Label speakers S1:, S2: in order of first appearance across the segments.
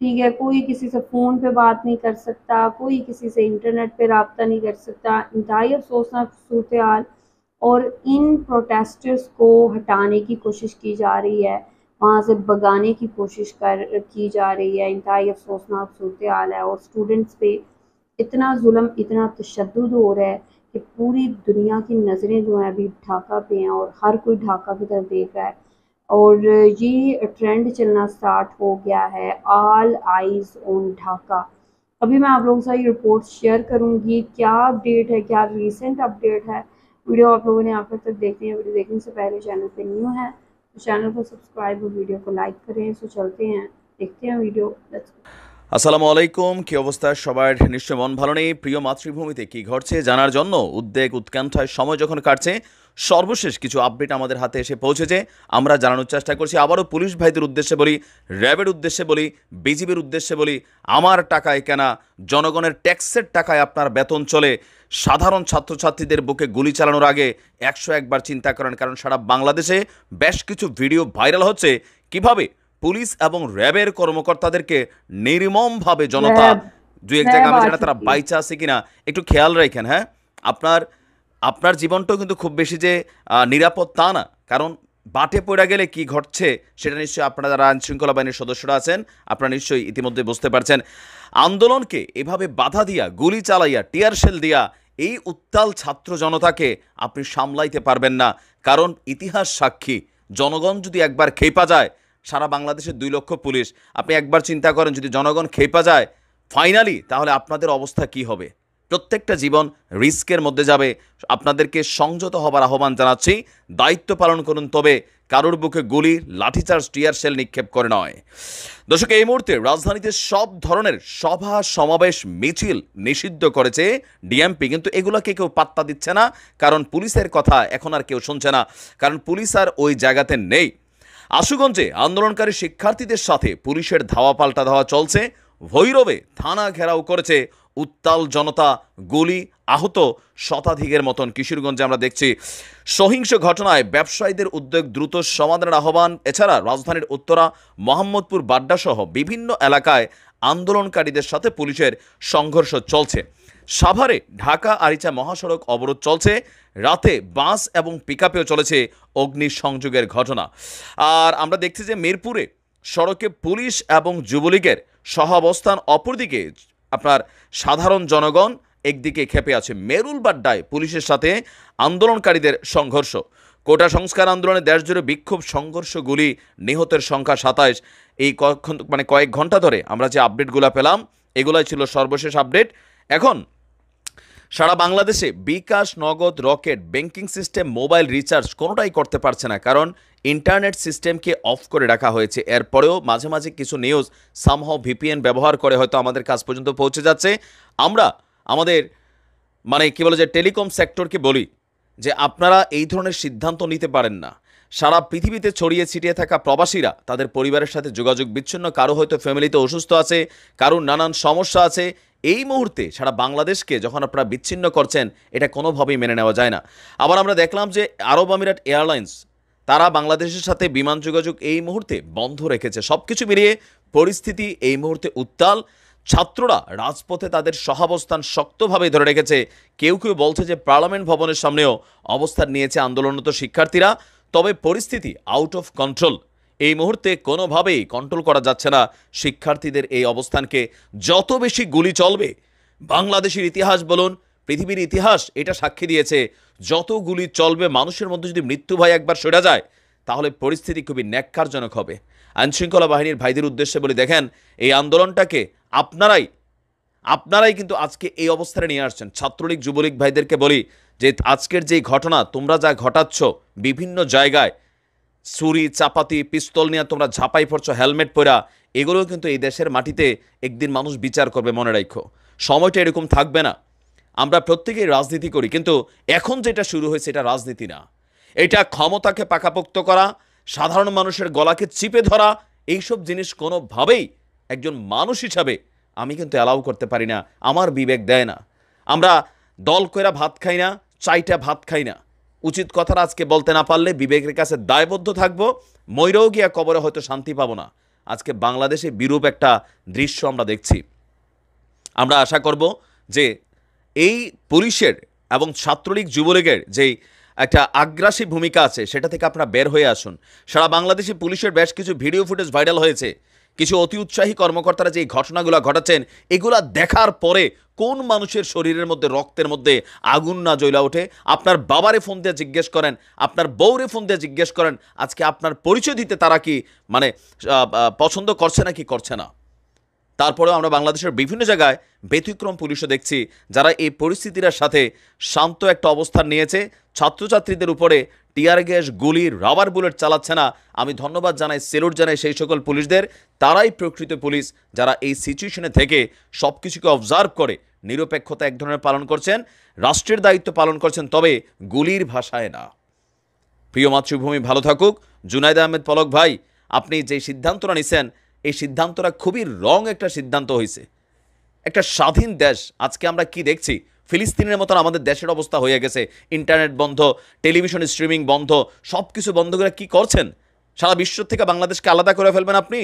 S1: ٹھیک ہے کوئی کسی سے فون پہ بات نہیں کر سکتا کوئی کسی سے انٹرنیٹ پہ رابطہ نہیں کر سکتا انتہائی افسوسناک صورت حال اور ان پروٹیسٹرس کو ہٹانے کی کوشش کی جا رہی ہے وہاں سے بگانے کی کوشش کر کی جا رہی ہے انتہائی افسوسناک صورت حال ہے اور اسٹوڈنٹس پہ اتنا ظلم اتنا تشدد ہو رہا ہے کہ پوری دنیا کی نظریں جو ہیں ابھی ڈھاکہ پہ ہیں اور ہر کوئی ڈھاکہ کی طرف دیکھ رہا ہے اور یہ ٹرینڈ چلنا سٹارٹ ہو گیا ہے آل آئیز اون ڈھاکہ ابھی میں آپ لوگوں سے یہ رپورٹ شیئر کروں گی کیا اپ ڈیٹ ہے کیا ریسنٹ اپ ڈیٹ ہے ویڈیو آپ لوگوں نے آپ تک دیکھنی ہے ویڈیو دیکھنے سے پہلے چینل پہ نیو ہے تو چینل کو سبسکرائب اور ویڈیو کو لائک کریں سو چلتے ہیں دیکھتے ہیں ویڈیو
S2: السلام علیکم کی اوستھا سبائر نشچے من بھال نہیں پر ماتبھومی کی گھٹے جانار جن ادگ اتکنٹھائے سمے جہاں کاٹے সর্বশেষ কিছু আপডেট আমাদের হাতে এসে পৌঁছেছে আমরা জানানোর চেষ্টা করছি আবারও পুলিশ ভাইদের উদ্দেশ্যে বলি র্যাবের উদ্দেশ্যে বলি বিজিবির উদ্দেশ্যে বলি আমার টাকায় কেনা জনগণের ট্যাক্সের টাকায় আপনার বেতন চলে সাধারণ ছাত্রছাত্রীদের বুকে গুলি চালানোর আগে একশো একবার চিন্তা করেন কারণ সারা বাংলাদেশে বেশ কিছু ভিডিও ভাইরাল হচ্ছে কিভাবে পুলিশ এবং র্যাবের কর্মকর্তাদেরকে নির্মমভাবে জনতা দু এক জায়গায় আমি জানি তারা বাইচা আছে কিনা একটু খেয়াল রাখেন হ্যাঁ আপনার আপনার জীবনটাও কিন্তু খুব বেশি যে নিরাপদ তা না কারণ বাটে পড়ে গেলে কি ঘটছে সেটা নিশ্চয়ই আপনারা যারা আইনশৃঙ্খলা বাহিনীর সদস্যরা আছেন আপনারা নিশ্চয়ই ইতিমধ্যে বুঝতে পারছেন আন্দোলনকে এভাবে বাধা দিয়া গুলি চালাইয়া টিয়ার সেল দিয়া এই উত্তাল ছাত্র জনতাকে আপনি সামলাইতে পারবেন না কারণ ইতিহাস সাক্ষী জনগণ যদি একবার খেপা যায় সারা বাংলাদেশের দুই লক্ষ পুলিশ আপনি একবার চিন্তা করেন যদি জনগণ খেপা যায় ফাইনালি তাহলে আপনাদের অবস্থা কি হবে প্রত্যেকটা জীবন রিস্কের মধ্যে যাবে আপনাদেরকে সংযত হবার আহ্বান জানাচ্ছি দায়িত্ব পালন করুন তবে কারোর বুকে গুলি লাঠিচার্জ টিয়ার সেল নিক্ষেপ করে নয় দর্শক এই মুহূর্তে রাজধানীতে সব ধরনের সভা সমাবেশ মিছিল নিষিদ্ধ করেছে ডিএমপি কিন্তু এগুলোকে কেউ পাত্তা দিচ্ছে না কারণ পুলিশের কথা এখন আর কেউ শুনছে না কারণ পুলিশ আর ওই জায়গাতে নেই আশুগঞ্জে আন্দোলনকারী শিক্ষার্থীদের সাথে পুলিশের ধাওয়া পাল্টা ধাওয়া চলছে ভৈরবে থানা ঘেরাও করেছে উত্তাল জনতা গুলি আহত শতাধিকের মতন কিশোরগঞ্জে আমরা দেখছি সহিংস ঘটনায় ব্যবসায়ীদের উদ্যোগ দ্রুত সমাধানের আহ্বান এছাড়া রাজধানীর উত্তরা মোহাম্মদপুর বাড্ডাসহ বিভিন্ন এলাকায় আন্দোলনকারীদের সাথে পুলিশের সংঘর্ষ চলছে সাভারে ঢাকা আরিচা মহাসড়ক অবরোধ চলছে রাতে বাস এবং পিকআপেও চলেছে অগ্নিসংযোগের ঘটনা আর আমরা দেখছি যে মিরপুরে সড়কে পুলিশ এবং যুবলীগের সহাবস্থান অপরদিকে আপনার সাধারণ জনগণ একদিকে খেপে আছে মেরুল বাড্ডায় পুলিশের সাথে আন্দোলনকারীদের সংঘর্ষ কোটা সংস্কার আন্দোলনে দেশজুড়ে বিক্ষোভ সংঘর্ষগুলি নিহতের সংখ্যা সাতাইশ এই কয়েকক্ষণ মানে কয়েক ঘন্টা ধরে আমরা যে আপডেটগুলো পেলাম এগুলাই ছিল সর্বশেষ আপডেট এখন সারা বাংলাদেশে bKash Nagad Rocket banking system mobile recharge কোনোটাই করতে পারছে না কারণ ইন্টারনেট সিস্টেমকে অফ করে রাখা হয়েছে এরপরেও মাঝে মাঝে কিছু নিউজ সামহ ভিপিএন ব্যবহার করে হয়তো আমাদের কাছ পর্যন্ত পৌঁছে যাচ্ছে আমরা আমাদের মানে কী বলে যে টেলিকম সেক্টরকে বলি যে আপনারা এই ধরনের সিদ্ধান্ত নিতে পারেন না সারা পৃথিবীতে ছড়িয়ে ছিটিয়ে থাকা প্রবাসীরা তাদের পরিবারের সাথে যোগাযোগ বিচ্ছিন্ন কারো হয়তো ফ্যামিলিতে অসুস্থ আছে কারোর নানান সমস্যা আছে এই মুহূর্তে সারা বাংলাদেশকে যখন আপনারা বিচ্ছিন্ন করছেন এটা কোনোভাবেই মেনে নেওয়া যায় না আবার আমরা দেখলাম যে আরব আমিরাত এয়ারলাইন্স তারা বাংলাদেশের সাথে বিমান যোগাযোগ এই মুহূর্তে বন্ধ রেখেছে সব কিছু মিলিয়ে পরিস্থিতি এই মুহূর্তে উত্তাল ছাত্ররা রাজপথে তাদের সহাবস্থান শক্তভাবে ধরে রেখেছে কেউ কেউ বলছে যে পার্লামেন্ট ভবনের সামনেও অবস্থান নিয়েছে আন্দোলনরত শিক্ষার্থীরা তবে পরিস্থিতি আউট অফ কন্ট্রোল এই মুহূর্তে কোনোভাবেই কন্ট্রোল করা যাচ্ছে না শিক্ষার্থীদের এই অবস্থানকে যত বেশি গুলি চলবে বাংলাদেশের ইতিহাস বলুন পৃথিবীর ইতিহাস এটা সাক্ষী দিয়েছে যতগুলি চলবে মানুষের মধ্যে যদি মৃত্যু ভয় একবার সরে যায় তাহলে পরিস্থিতি খুবই ন্যাক্কারজনক হবে আইনশৃঙ্খলা বাহিনীর ভাইদের উদ্দেশ্যে বলি দেখেন এই আন্দোলনটাকে আপনারাই আপনারাই কিন্তু আজকে এই অবস্থানে নিয়ে আসছেন ছাত্রলীগ যুবলীগ ভাইদেরকে বলি যে আজকের যে ঘটনা তোমরা যা ঘটাচ্ছ বিভিন্ন জায়গায় ছুরি চাপাতি পিস্তল নিয়ে তোমরা ঝাঁপাই পড়ছো হেলমেট পরা এগুলোও কিন্তু এই দেশের মাটিতে একদিন মানুষ বিচার করবে মনে রাখো সময়টা এরকম থাকবে না আমরা প্রত্যেকেই রাজনীতি করি কিন্তু এখন যেটা শুরু হয়েছে এটা রাজনীতি না এটা ক্ষমতাকে পাকাপোক্ত করা সাধারণ মানুষের গলাকে চিপে ধরা এইসব জিনিস কোনোভাবেই একজন মানুষ হিসাবে আমি কিন্তু অ্যালাউ করতে পারি না আমার বিবেক দেয় না আমরা দল কইরা ভাত খাই না চাইটা ভাত খাই না উচিত কথার আজকে বলতে না পারলে বিবেকের কাছে দায়বদ্ধ থাকবো ময়ূরেও গিয়া কবরে হয়তো শান্তি পাবো না আজকে বাংলাদেশে বিরূপ একটা দৃশ্য আমরা দেখছি আমরা আশা করব যে এই পুলিশের এবং ছাত্রলীগ যুবলীগের যেই একটা আগ্রাসী ভূমিকা আছে সেটা থেকে আপনারা বের হয়ে আসুন সারা বাংলাদেশে পুলিশের বেশ কিছু ভিডিও ফুটেজ ভাইরাল হয়েছে কিছু অতি উৎসাহী কর্মকর্তারা যে ঘটনাগুলো ঘটাচ্ছেন এগুলা দেখার পরে কোন মানুষের শরীরের মধ্যে রক্তের মধ্যে আগুন না জ্বলা ওঠে আপনার বাবারে ফোন দিয়ে জিজ্ঞেস করেন আপনার বউরে ফোন দিয়ে জিজ্ঞেস করেন আজকে আপনার পরিচয় দিতে তারা কি মানে পছন্দ করছে না কি করছে না তারপরেও আমরা বাংলাদেশের বিভিন্ন জায়গায় ব্যতিক্রম পুলিশও দেখছি যারা এই পরিস্থিতিটার সাথে শান্ত একটা অবস্থান নিয়েছে ছাত্রছাত্রীদের উপরে টিয়ার গ্যাস গুলি রাবার বুলেট চালাচ্ছে না আমি ধন্যবাদ জানাই সেলুট জানাই সেই সকল পুলিশদের তারাই প্রকৃত পুলিশ যারা এই সিচুয়েশনে থেকে সব কিছুকে অবজার্ভ করে নিরপেক্ষতা এক ধরনের পালন করছেন রাষ্ট্রের দায়িত্ব পালন করছেন তবে গুলির ভাষায় না প্রিয় মাতৃভূমি ভালো থাকুক জুনায়দ আহমেদ পলক ভাই আপনি যে সিদ্ধান্তটা নিছেন এই সিদ্ধান্তটা খুবই রং একটা সিদ্ধান্ত হয়েছে একটা স্বাধীন দেশ আজকে আমরা কি দেখছি ফিলিস্তিনের মতন আমাদের দেশের অবস্থা হয়ে গেছে ইন্টারনেট বন্ধ টেলিভিশন স্ট্রিমিং বন্ধ সব কিছু বন্ধ করে কি করছেন সারা বিশ্ব থেকে বাংলাদেশকে আলাদা করে ফেলবেন আপনি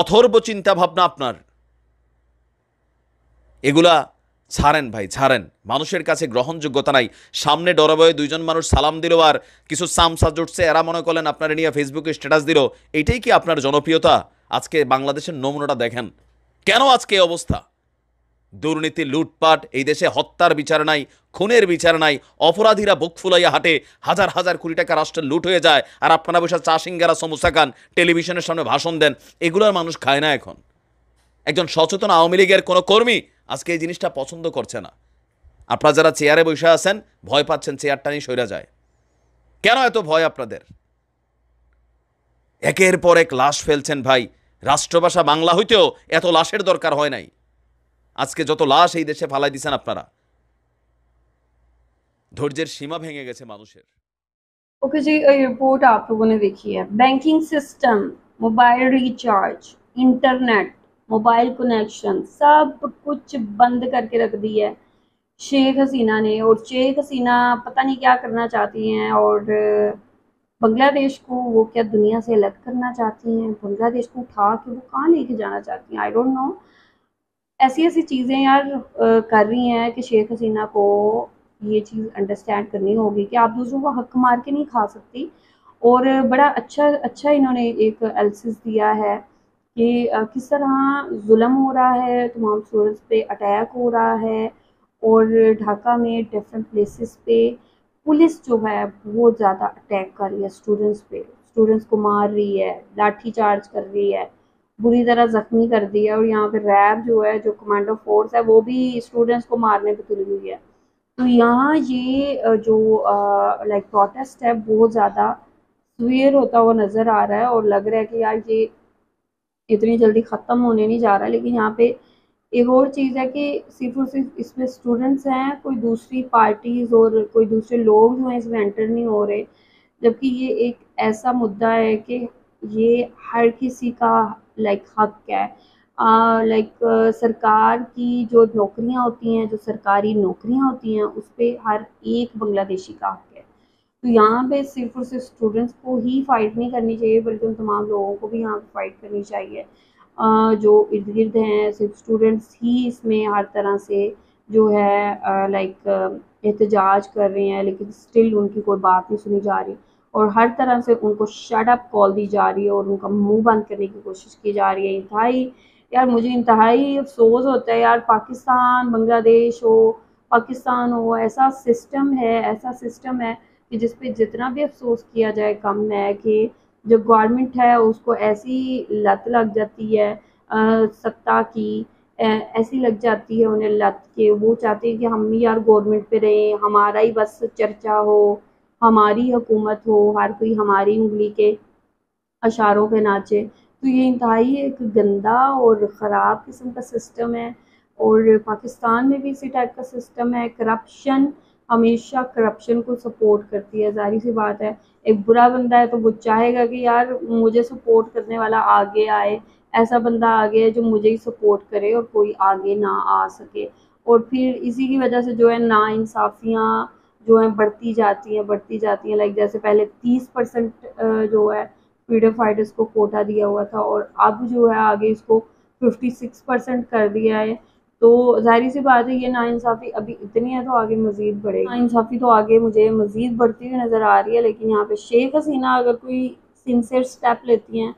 S2: অথর্ব চিন্তা ভাবনা আপনার এগুলা ছাড়েন ভাই ছাড়েন মানুষের কাছে গ্রহণযোগ্যতা নাই সামনে ডরাবয়ে দুইজন মানুষ সালাম দিল আর কিছু সামসা জুটছে এরা মনে করলেন আপনারা নিয়ে ফেসবুকে স্ট্যাটাস দিল এটাই কি আপনার জনপ্রিয়তা আজকে বাংলাদেশের নমুনাটা দেখেন কেন আজকে এই অবস্থা দুর্নীতি লুটপাট এই দেশে হত্যার বিচার নাই খুনের বিচার নাই অপরাধীরা বুক ফুলাইয়া হাটে হাজার হাজার কোটি টাকা রাষ্ট্রের লুট হয়ে যায় আর আপনারা বসে চা সিঙ্গারা সমোসা খান টেলিভিশনের সামনে ভাষণ দেন এগুলোর মানুষ খায় না এখন একজন সচেতন আওয়ামী লীগের কোনো কর্মী আজকে এই জিনিসটা পছন্দ করছে না আপনারা যারা চেয়ারে বসে আছেন ভয় পাচ্ছেন চেয়ারটা নিয়ে সইরা যায় কেন এত ভয় আপনাদের একের পর এক লাশ ফেলছেন ভাই রাষ্ট্রভাষা বাংলা হইতেও এত লাশের দরকার হয় নাই আজকে যত লাশ এই দেশে ফালাই দিছেন আপনারা ধৈর্যের সীমা ভেঙে গেছে মানুষের
S1: ওকে জি ये রিপোর্ট आप लोगों ने देखी है बैंकिंग सिस्टम मोबाइल موبائل کنیکشن سب کچھ بند کر کے رکھ دی ہے شیخ حسینہ نے اور شیخ حسینہ پتہ نہیں کیا کرنا چاہتی ہیں اور بنگلہ دیش کو وہ کیا دنیا سے الگ کرنا چاہتی ہیں بنگلہ دیش کو اٹھا کے وہ کہاں لے کے جانا چاہتی ہیں آئی ڈونٹ نو ایسی ایسی چیزیں یار کر رہی ہیں کہ شیخ حسینہ کو یہ چیز انڈرسٹینڈ کرنی ہوگی کہ آپ دوسروں کو حق مار کے نہیں کھا سکتی اور بڑا اچھا اچھا انہوں نے ایک السز دیا ہے کہ کس طرح ظلم ہو رہا ہے تمام اسٹوڈنٹس پہ اٹیک ہو رہا ہے اور ڈھاکہ میں ڈفرینٹ پلیسز پہ پولیس جو ہے بہت زیادہ اٹیک کر رہی ہے اسٹوڈنٹس پہ اسٹوڈنٹس کو مار رہی ہے لاٹھی چارج کر رہی ہے بری طرح زخمی کر دی ہے اور یہاں پہ ریب جو ہے جو کمانڈو فورس ہے وہ بھی اسٹوڈنٹس کو مارنے پہ تلی ہوئی ہے تو یہاں یہ جو لائک پروٹیسٹ ہے بہت زیادہ سویئر ہوتا ہوا نظر آ رہا ہے اور لگ رہا ہے کہ یار یہ اتنی جلدی ختم ہونے نہیں جا رہا لیکن یہاں پہ ایک اور چیز ہے کہ صرف اور صرف اس میں اسٹوڈنٹس ہیں کوئی دوسری پارٹیز اور کوئی دوسرے لوگ جو ہیں اس میں انٹر نہیں ہو رہے جب کہ یہ ایک ایسا مدعا ہے کہ یہ ہر کسی کا لائک حق ہے لائک سرکار کی جو نوکریاں ہوتی ہیں جو سرکاری نوکریاں ہوتی ہیں اس پہ ہر ایک بنگلہ دیشی کا حق ہے تو یہاں پہ صرف اور صرف اسٹوڈنٹس کو ہی فائٹ نہیں کرنی چاہیے بلکہ ان تمام لوگوں کو بھی یہاں پہ فائٹ کرنی چاہیے جو ارد گرد ہیں صرف اسٹوڈنٹس ہی اس میں ہر طرح سے جو ہے لائک احتجاج کر رہے ہیں لیکن اسٹل ان کی کوئی بات نہیں سنی جا رہی اور ہر طرح سے ان کو شٹ اپ کال دی جا رہی ہے اور ان کا منہ بند کرنے کی کوشش کی جا رہی ہے انتہائی یار مجھے انتہائی افسوس ہوتا ہے یار پاکستان بنگلہ دیش ہو پاکستان ہو ایسا سسٹم ہے ایسا سسٹم ہے کہ جس پہ جتنا بھی افسوس کیا جائے کم ہے کہ جو گورنمنٹ ہے اس کو ایسی لت لگ جاتی ہے سطح کی ایسی لگ جاتی ہے انہیں لت کہ وہ چاہتے ہیں کہ ہم بھی یار گورنمنٹ پہ رہیں ہمارا ہی بس چرچا ہو ہماری حکومت ہو ہر کوئی ہماری انگلی کے اشاروں پہ ناچے تو یہ انتہائی ایک گندہ اور خراب قسم کا سسٹم ہے اور پاکستان میں بھی اسی ٹائپ کا سسٹم ہے کرپشن ہمیشہ کرپشن کو سپورٹ کرتی ہے ظاہری سی بات ہے ایک برا بندہ ہے تو وہ چاہے گا کہ یار مجھے سپورٹ کرنے والا آگے آئے ایسا بندہ آگے ہے جو مجھے ہی سپورٹ کرے اور کوئی آگے نہ آ سکے اور پھر اسی کی وجہ سے جو ہے نا انصافیاں جو ہیں بڑھتی جاتی ہیں بڑھتی جاتی ہیں لائک جیسے پہلے تیس پرسینٹ جو ہے فریڈم فائٹرس کو کوٹا دیا ہوا تھا اور اب جو ہے آگے اس کو ففٹی سکس پرسینٹ کر دیا ہے تو ظاہری سی بات ہے یہ نا انصافی ابھی اتنی ہے تو آگے مزید بڑھے نا انصافی تو آگے مجھے مزید بڑھتی ہوئی نظر آ رہی ہے لیکن یہاں پہ شیخ حسینہ اگر کوئی سنسیئر سٹیپ لیتی ہیں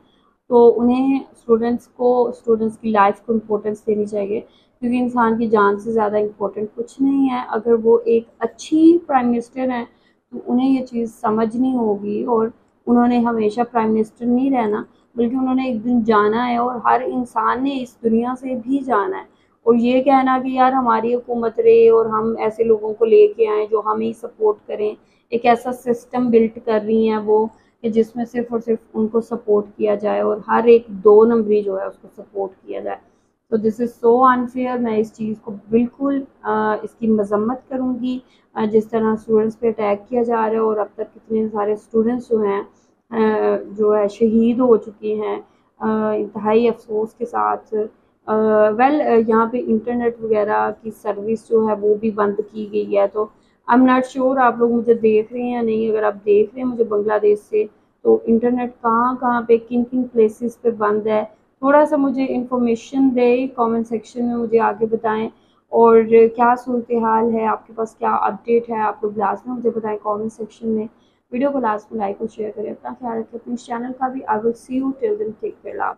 S1: تو انہیں اسٹوڈنٹس کو اسٹوڈنٹس کی لائف کو امپورٹنس دینی چاہیے کیونکہ انسان کی جان سے زیادہ امپورٹنٹ کچھ نہیں ہے اگر وہ ایک اچھی پرائم منسٹر ہیں تو انہیں یہ چیز سمجھنی ہوگی اور انہوں نے ہمیشہ پرائم منسٹر نہیں رہنا بلکہ انہوں نے ایک دن جانا ہے اور ہر انسان نے اس دنیا سے بھی جانا ہے اور یہ کہنا کہ یار ہماری حکومت رہے اور ہم ایسے لوگوں کو لے کے آئیں جو ہمیں ہی سپورٹ کریں ایک ایسا سسٹم بلٹ کر رہی ہیں وہ کہ جس میں صرف اور صرف ان کو سپورٹ کیا جائے اور ہر ایک دو نمبری جو ہے اس کو سپورٹ کیا جائے تو دس از سو انفیئر میں اس چیز کو بالکل اس کی مذمت کروں گی جس طرح اسٹوڈنٹس پہ اٹیک کیا جا رہا ہے اور اب تک کتنے سارے اسٹوڈنٹس جو ہیں جو ہے شہید ہو چکی ہیں انتہائی افسوس کے ساتھ ویل یہاں پہ انٹرنیٹ وغیرہ کی سروس جو ہے وہ بھی بند کی گئی ہے تو آئی ایم ناٹ شیور آپ لوگ مجھے دیکھ رہے ہیں یا نہیں اگر آپ دیکھ رہے ہیں مجھے بنگلہ دیش سے تو انٹرنیٹ کہاں کہاں پہ کن کن پلیسز پہ بند ہے تھوڑا سا مجھے انفارمیشن دے کامنٹ سیکشن میں مجھے آگے بتائیں اور کیا صورت حال ہے آپ کے پاس کیا اپڈیٹ ہے آپ لوگ گلاس میں مجھے بتائیں کامنٹ سیکشن میں ویڈیو کو میں لائک اور شیئر کریں اپنا خیال رکھیں اپنے چینل کا بھی آئی ول سی یو ٹل دن ٹیک کیئر